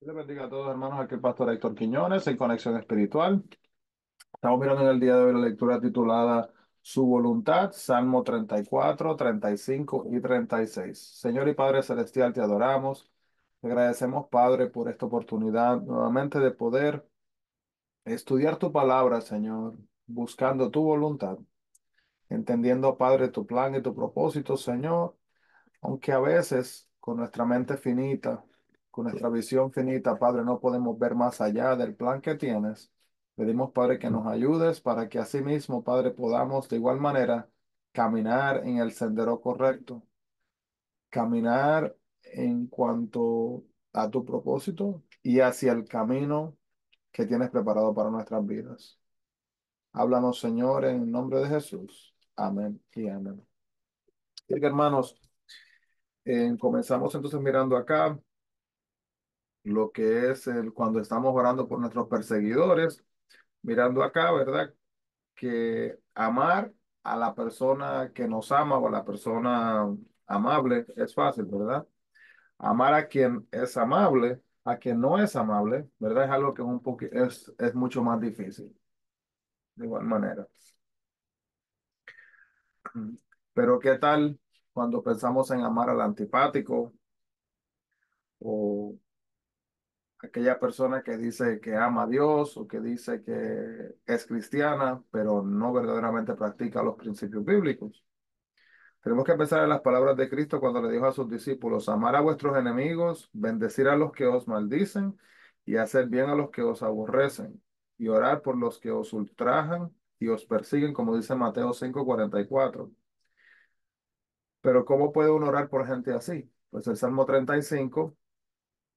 Le bendiga a todos, hermanos. Aquí el pastor Héctor Quiñones en Conexión Espiritual. Estamos mirando en el día de hoy la lectura titulada Su voluntad, Salmo 34, 35 y 36. Señor y Padre Celestial, te adoramos. Te agradecemos, Padre, por esta oportunidad nuevamente de poder estudiar tu palabra, Señor, buscando tu voluntad, entendiendo, Padre, tu plan y tu propósito, Señor, aunque a veces con nuestra mente finita con nuestra visión finita, Padre, no podemos ver más allá del plan que tienes. Pedimos, Padre, que nos ayudes para que asimismo, Padre, podamos de igual manera caminar en el sendero correcto, caminar en cuanto a tu propósito y hacia el camino que tienes preparado para nuestras vidas. Háblanos, Señor, en el nombre de Jesús. Amén y amén. hermanos, eh, comenzamos entonces mirando acá lo que es el, cuando estamos orando por nuestros perseguidores, mirando acá, ¿verdad? Que amar a la persona que nos ama o a la persona amable es fácil, ¿verdad? Amar a quien es amable, a quien no es amable, ¿verdad? Es algo que es, un poco, es, es mucho más difícil, de igual manera. Pero ¿qué tal cuando pensamos en amar al antipático o aquella persona que dice que ama a Dios o que dice que es cristiana, pero no verdaderamente practica los principios bíblicos. Tenemos que pensar en las palabras de Cristo cuando le dijo a sus discípulos, amar a vuestros enemigos, bendecir a los que os maldicen y hacer bien a los que os aborrecen y orar por los que os ultrajan y os persiguen, como dice Mateo 5:44. Pero ¿cómo puede uno orar por gente así? Pues el Salmo 35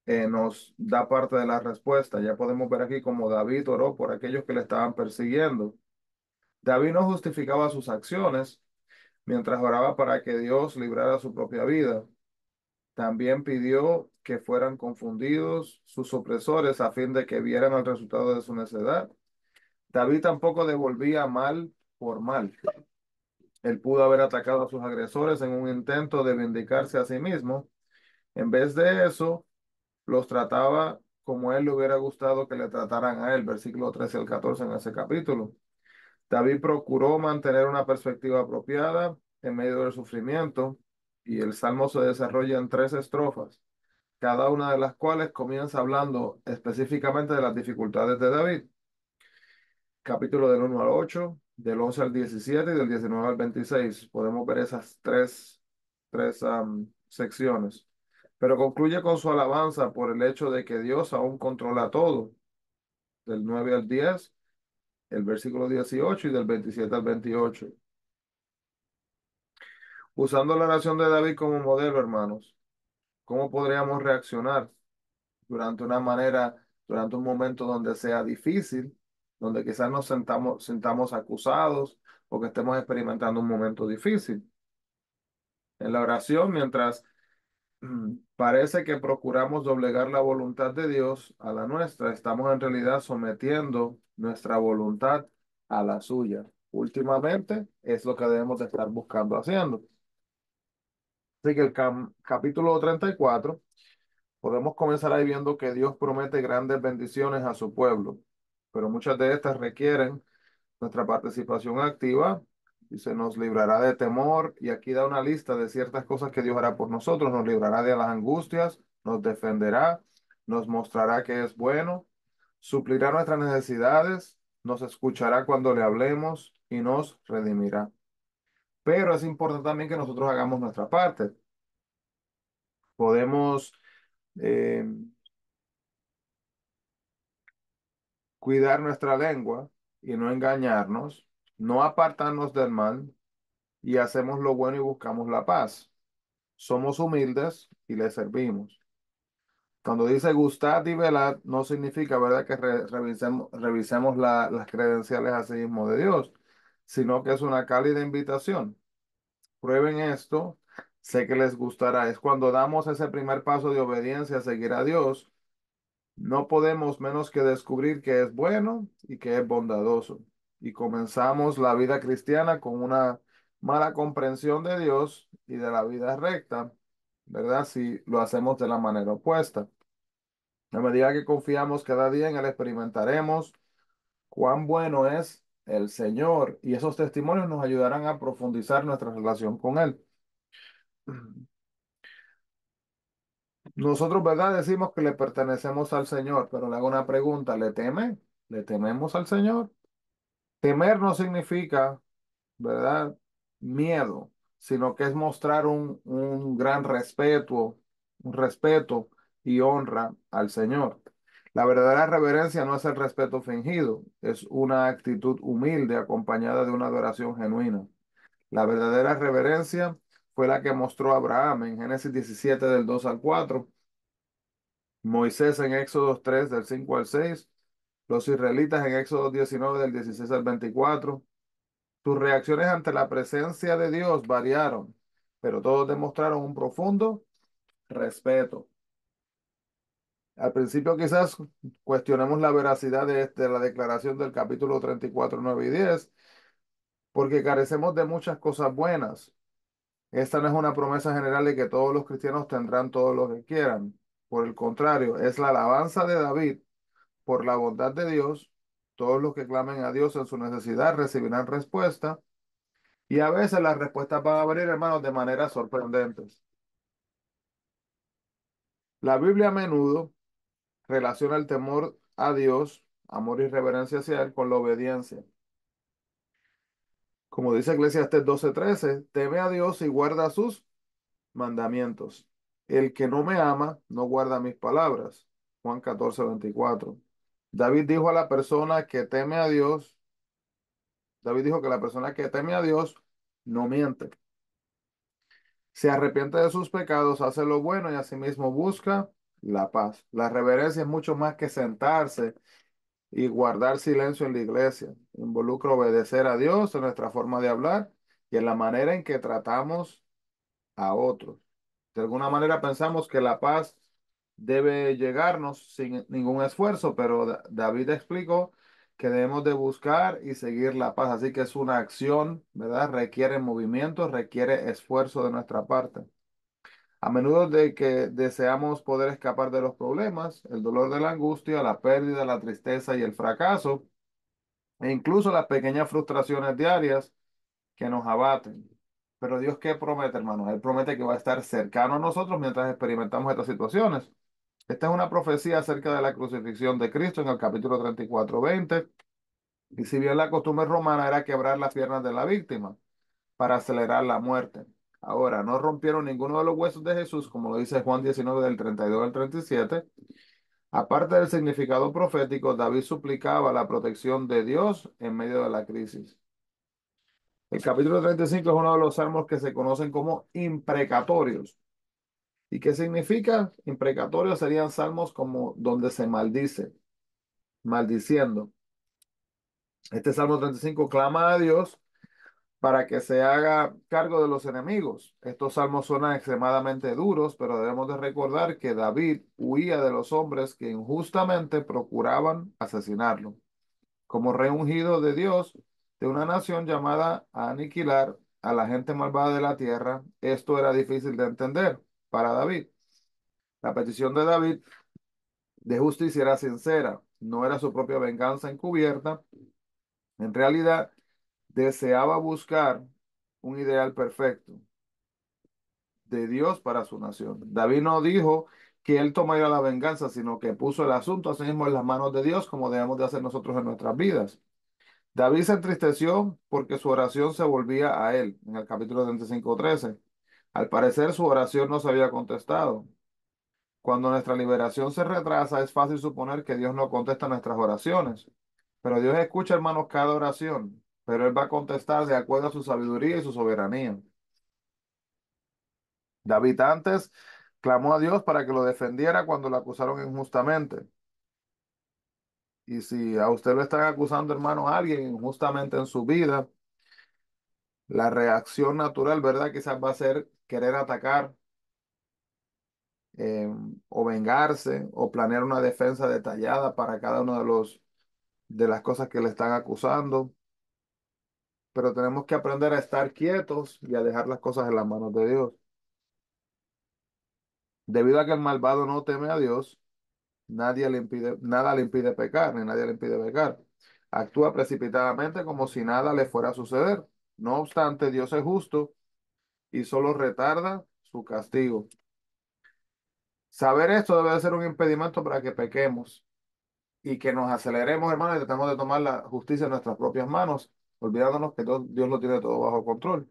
eh, nos da parte de la respuesta. Ya podemos ver aquí como David oró por aquellos que le estaban persiguiendo. David no justificaba sus acciones mientras oraba para que Dios librara su propia vida. También pidió que fueran confundidos sus opresores a fin de que vieran el resultado de su necedad. David tampoco devolvía mal por mal. Él pudo haber atacado a sus agresores en un intento de vindicarse a sí mismo. En vez de eso, los trataba como él le hubiera gustado que le trataran a él, versículo 13 al 14 en ese capítulo. David procuró mantener una perspectiva apropiada en medio del sufrimiento y el salmo se desarrolla en tres estrofas, cada una de las cuales comienza hablando específicamente de las dificultades de David. Capítulo del 1 al 8, del 11 al 17 y del 19 al 26. Podemos ver esas tres, tres secciones pero concluye con su alabanza por el hecho de que Dios aún controla todo, del 9 al 10, el versículo 18 y del 27 al 28. Usando la oración de David como modelo, hermanos, ¿cómo podríamos reaccionar durante una manera, durante un momento donde sea difícil, donde quizás nos sentamos, sentamos acusados o que estemos experimentando un momento difícil? En la oración, mientras parece que procuramos doblegar la voluntad de Dios a la nuestra. Estamos en realidad sometiendo nuestra voluntad a la suya. Últimamente es lo que debemos de estar buscando haciendo. Así que el capítulo 34, podemos comenzar ahí viendo que Dios promete grandes bendiciones a su pueblo, pero muchas de estas requieren nuestra participación activa Dice, nos librará de temor. Y aquí da una lista de ciertas cosas que Dios hará por nosotros. Nos librará de las angustias, nos defenderá, nos mostrará que es bueno, suplirá nuestras necesidades, nos escuchará cuando le hablemos y nos redimirá. Pero es importante también que nosotros hagamos nuestra parte. Podemos eh, cuidar nuestra lengua y no engañarnos no apartarnos del mal y hacemos lo bueno y buscamos la paz. Somos humildes y le servimos. Cuando dice gustad y velad, no significa, ¿verdad?, que revisemos, revisemos las credenciales a sí mismo de Dios, sino que es una cálida invitación. Prueben esto, sé que les gustará. Es cuando damos ese primer paso de obediencia a seguir a Dios, no podemos menos que descubrir que es bueno y que es bondadoso y comenzamos la vida cristiana con una mala comprensión de Dios y de la vida recta, ¿verdad? Si lo hacemos de la manera opuesta. A medida que confiamos cada día en Él, experimentaremos cuán bueno es el Señor y esos testimonios nos ayudarán a profundizar nuestra relación con Él. Nosotros, ¿verdad? Decimos que le pertenecemos al Señor, pero le hago una pregunta, ¿le teme? ¿Le tememos al Señor? Temer no significa, ¿verdad? Miedo, sino que es mostrar un, gran respeto, un respeto y honra al Señor. La verdadera reverencia no es el respeto fingido, es una actitud humilde acompañada de una adoración genuina. La verdadera reverencia fue la que mostró Abraham en Génesis 17 del 2 al 4, Moisés en Éxodo 3 del 5 al 6 los israelitas en Éxodo 19 del 16 al 24. Sus reacciones ante la presencia de Dios variaron, pero todos demostraron un profundo respeto. Al principio quizás cuestionemos la veracidad de, este, de la declaración del capítulo 34, 9 y 10, porque carecemos de muchas cosas buenas. Esta no es una promesa general de que todos los cristianos tendrán todo lo que quieran. Por el contrario, es la alabanza de David por la bondad de Dios, todos los que clamen a Dios en su necesidad recibirán respuesta. Y a veces las respuestas van a venir, hermanos, de manera sorprendentes. La Biblia a menudo relaciona el temor a Dios, amor y reverencia hacia Él con la obediencia. Como dice Eclesiastes 12:13, teme a Dios y guarda sus mandamientos. El que no me ama no guarda mis palabras. Juan 14, David dijo a la persona que teme a Dios, David dijo que la persona que teme a Dios no miente. Se arrepiente de sus pecados, hace lo bueno y asimismo busca la paz. La reverencia es mucho más que sentarse y guardar silencio en la iglesia. Involucra obedecer a Dios en nuestra forma de hablar y en la manera en que tratamos a otros. De alguna manera pensamos que la paz debe llegarnos sin ningún esfuerzo, pero David explicó que debemos de buscar y seguir la paz. Así que es una acción, ¿verdad? Requiere movimiento, requiere esfuerzo de nuestra parte. A menudo de que deseamos poder escapar de los problemas, el dolor de la angustia, la pérdida, la tristeza y el fracaso, e incluso las pequeñas frustraciones diarias que nos abaten. Pero Dios, ¿qué promete, hermanos? Él promete que va a estar cercano a nosotros mientras experimentamos estas situaciones. Esta es una profecía acerca de la crucifixión de Cristo en el capítulo 34, 20. Y si bien la costumbre romana era quebrar las piernas de la víctima para acelerar la muerte. Ahora, no rompieron ninguno de los huesos de Jesús, como lo dice Juan 19 del 32 al 37. Aparte del significado profético, David suplicaba la protección de Dios en medio de la crisis. El capítulo 35 es uno de los salmos que se conocen como imprecatorios. ¿Y qué significa? Imprecatorios serían salmos como donde se maldice, maldiciendo. Este Salmo 35 clama a Dios para que se haga cargo de los enemigos. Estos salmos suenan extremadamente duros, pero debemos de recordar que David huía de los hombres que injustamente procuraban asesinarlo. Como reungido de Dios de una nación llamada a aniquilar a la gente malvada de la tierra, esto era difícil de entender para David. La petición de David de justicia era sincera, no era su propia venganza encubierta. En realidad, deseaba buscar un ideal perfecto de Dios para su nación. David no dijo que él tomaría la venganza, sino que puso el asunto a sí mismo en las manos de Dios, como debemos de hacer nosotros en nuestras vidas. David se entristeció porque su oración se volvía a él, en el capítulo 25:13. Al parecer su oración no se había contestado. Cuando nuestra liberación se retrasa, es fácil suponer que Dios no contesta nuestras oraciones. Pero Dios escucha, hermanos, cada oración, pero Él va a contestar de acuerdo a su sabiduría y su soberanía. David antes clamó a Dios para que lo defendiera cuando lo acusaron injustamente. Y si a usted lo están acusando, hermano, a alguien injustamente en su vida, la reacción natural, ¿verdad? Quizás va a ser querer atacar eh, o vengarse o planear una defensa detallada para cada uno de los de las cosas que le están acusando. Pero tenemos que aprender a estar quietos y a dejar las cosas en las manos de Dios. Debido a que el malvado no teme a Dios, nadie le impide, nada le impide pecar, ni nadie le impide pecar. Actúa precipitadamente como si nada le fuera a suceder. No obstante, Dios es justo y solo retarda su castigo. Saber esto debe ser un impedimento para que pequemos y que nos aceleremos, hermano, y tratemos de tomar la justicia en nuestras propias manos, olvidándonos que Dios lo tiene todo bajo control.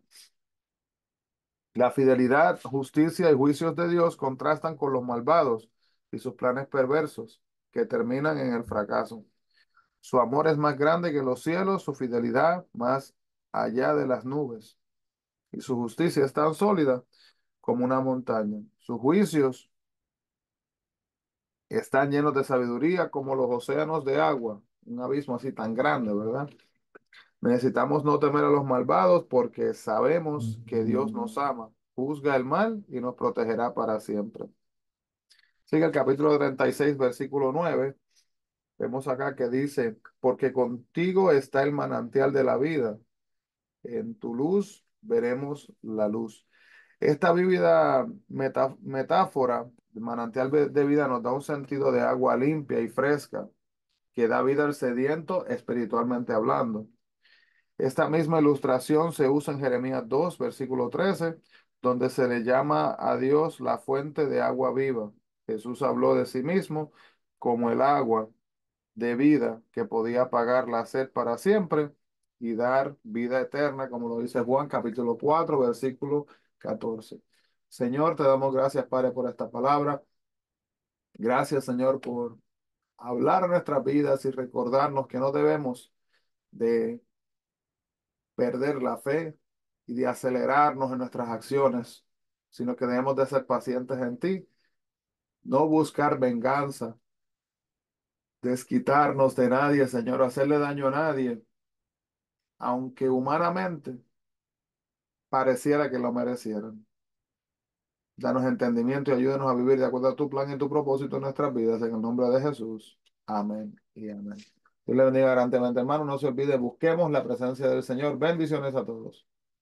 La fidelidad, justicia y juicios de Dios contrastan con los malvados y sus planes perversos que terminan en el fracaso. Su amor es más grande que los cielos, su fidelidad más allá de las nubes y su justicia es tan sólida como una montaña. Sus juicios están llenos de sabiduría como los océanos de agua, un abismo así tan grande, ¿verdad? Necesitamos no temer a los malvados porque sabemos que Dios nos mm. ama, juzga el mal y nos protegerá para siempre. Sigue el capítulo 36, versículo 9. Vemos acá que dice, porque contigo está el manantial de la vida. En tu luz veremos la luz. Esta vívida metáfora manantial de vida nos da un sentido de agua limpia y fresca que da vida al sediento espiritualmente hablando. Esta misma ilustración se usa en Jeremías 2, versículo 13, donde se le llama a Dios la fuente de agua viva. Jesús habló de sí mismo como el agua de vida que podía pagar la sed para siempre y dar vida eterna, como lo dice Juan capítulo 4, versículo 14. Señor, te damos gracias, Padre, por esta palabra. Gracias, Señor, por hablar nuestras vidas y recordarnos que no debemos de perder la fe y de acelerarnos en nuestras acciones, sino que debemos de ser pacientes en ti, no buscar venganza, desquitarnos de nadie, Señor, hacerle daño a nadie, aunque humanamente pareciera que lo merecieran. Danos entendimiento y ayúdenos a vivir de acuerdo a tu plan y tu propósito en nuestras vidas. En el nombre de Jesús. Amén y amén. Dios le bendiga grandemente, hermano. No se olvide, busquemos la presencia del Señor. Bendiciones a todos.